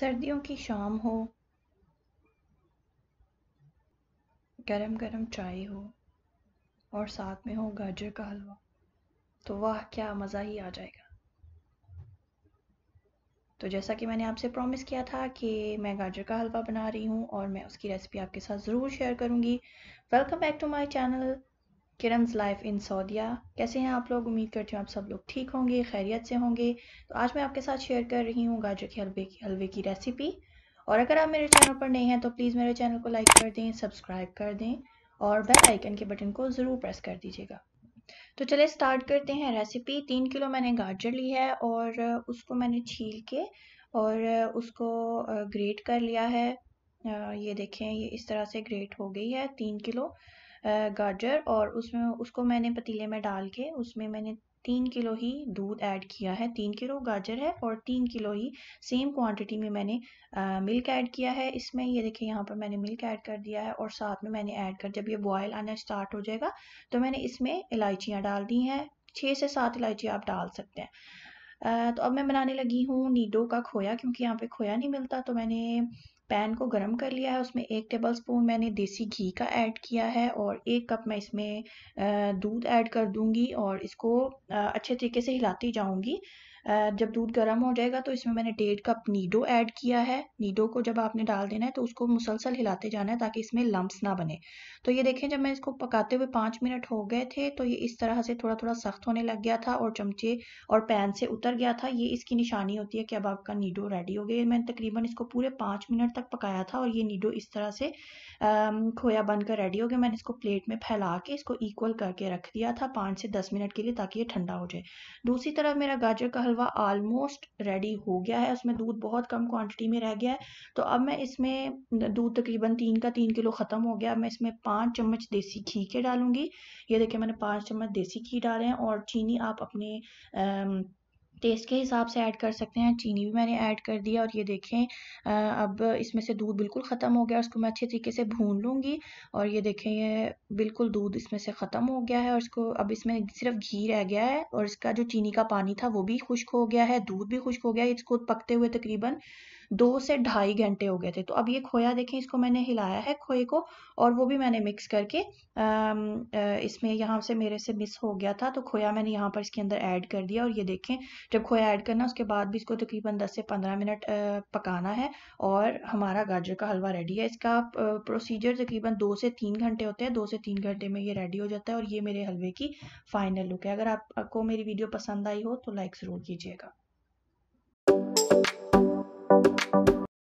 सर्दियों की शाम हो गरम गरम चाय हो और साथ में हो गाजर का हलवा तो वाह क्या मज़ा ही आ जाएगा तो जैसा कि मैंने आपसे प्रॉमिस किया था कि मैं गाजर का हलवा बना रही हूँ और मैं उसकी रेसिपी आपके साथ ज़रूर शेयर करूँगी welcome back to my channel किरम्स लाइफ इन सऊदिया कैसे हैं आप लोग उम्मीद करती हूँ आप सब लोग ठीक होंगे खैरियत से होंगे तो आज मैं आपके साथ शेयर कर रही हूँ गाजर के हलवे की हलवे की रेसिपी और अगर आप मेरे चैनल पर नए हैं तो प्लीज़ मेरे चैनल को लाइक कर दें सब्सक्राइब कर दें और बेल आइकन के बटन को ज़रूर प्रेस कर दीजिएगा तो चले स्टार्ट करते हैं रेसिपी तीन किलो मैंने गाजर ली है और उसको मैंने छील के और उसको ग्रेट कर लिया है ये देखें ये इस तरह से ग्रेट हो गई है तीन किलो गाजर और उसमें उसको मैंने पतीले में डाल के उसमें मैंने तीन किलो ही दूध ऐड किया है तीन किलो गाजर है और तीन किलो ही सेम क्वांटिटी में मैंने आ, मिल्क ऐड किया है इसमें ये देखिए यहाँ पर मैंने मिल्क ऐड कर दिया है और साथ में मैंने ऐड कर जब ये बॉयल आना स्टार्ट हो जाएगा तो मैंने इसमें इलायचियाँ डाल दी हैं छः से सात इलायची आप डाल सकते हैं आ, तो अब मैं बनाने लगी हूँ नीडो का खोया क्योंकि यहाँ पे खोया नहीं मिलता तो मैंने पैन को गर्म कर लिया है उसमें एक टेबल स्पून मैंने देसी घी का ऐड किया है और एक कप मैं इसमें दूध ऐड कर दूंगी और इसको अच्छे तरीके से हिलाती जाऊंगी जब दूध गर्म हो जाएगा तो इसमें मैंने डेढ़ कप नीडो ऐड किया है नीडो को जब आपने डाल देना है तो उसको मुसलसल हिलाते जाना है ताकि इसमें लम्ब्स ना बने तो ये देखें जब मैं इसको पकाते हुए पाँच मिनट हो गए थे तो ये इस तरह से थोड़ा थोड़ा सख्त होने लग गया था और चमचे और पैन से उतर गया था ये इसकी निशानी होती है कि अब आपका नीडो रेडी हो गया मैंने तकरीबन इसको पूरे पाँच मिनट तक तक पकाया था और ये नीडो इस तरह से खोया बनकर रेडी हो गया मैंने इसको प्लेट में फैला के इसको इक्वल करके रख दिया था पाँच से दस मिनट के लिए ताकि ये ठंडा हो जाए दूसरी तरफ मेरा गाजर का हलवा आलमोस्ट रेडी हो गया है उसमें दूध बहुत कम क्वान्टिटी में रह गया है तो अब मैं इसमें दूध तकरीबन तीन का तीन किलो ख़त्म हो गया अब मैं इसमें पाँच चम्मच देसी घी के डालूंगी ये देखिए मैंने पाँच चम्मच देसी घी डाले हैं और चीनी आप अपने टेस्ट के हिसाब से ऐड कर सकते हैं चीनी भी मैंने ऐड कर दिया और ये देखें अब इसमें से दूध बिल्कुल ख़त्म हो गया उसको मैं अच्छे तरीके से भून लूँगी और ये देखें ये बिल्कुल दूध इसमें से ख़त्म हो गया है और इसको अब इसमें सिर्फ घी रह गया है और इसका जो चीनी का पानी था वो भी खुश्क हो गया है दूध भी खुश्क हो गया है इसको पकते हुए तकरीबन दो से ढाई घंटे हो गए थे तो अब ये खोया देखें इसको मैंने हिलाया है खोए को और वो भी मैंने मिक्स करके इसमें यहाँ से मेरे से मिस हो गया था तो खोया मैंने यहाँ पर इसके अंदर ऐड कर दिया और ये देखें जब खोया ऐड करना उसके बाद भी इसको तकरीबन 10 से 15 मिनट पकाना है और हमारा गाजर का हलवा रेडी है इसका प्रोसीजर तकरीबन दो से तीन घंटे होते हैं दो से तीन घंटे में ये रेडी हो जाता है और ये मेरे हलवे की फ़ाइनल लुक है अगर आपको मेरी वीडियो पसंद आई हो तो लाइक ज़रूर कीजिएगा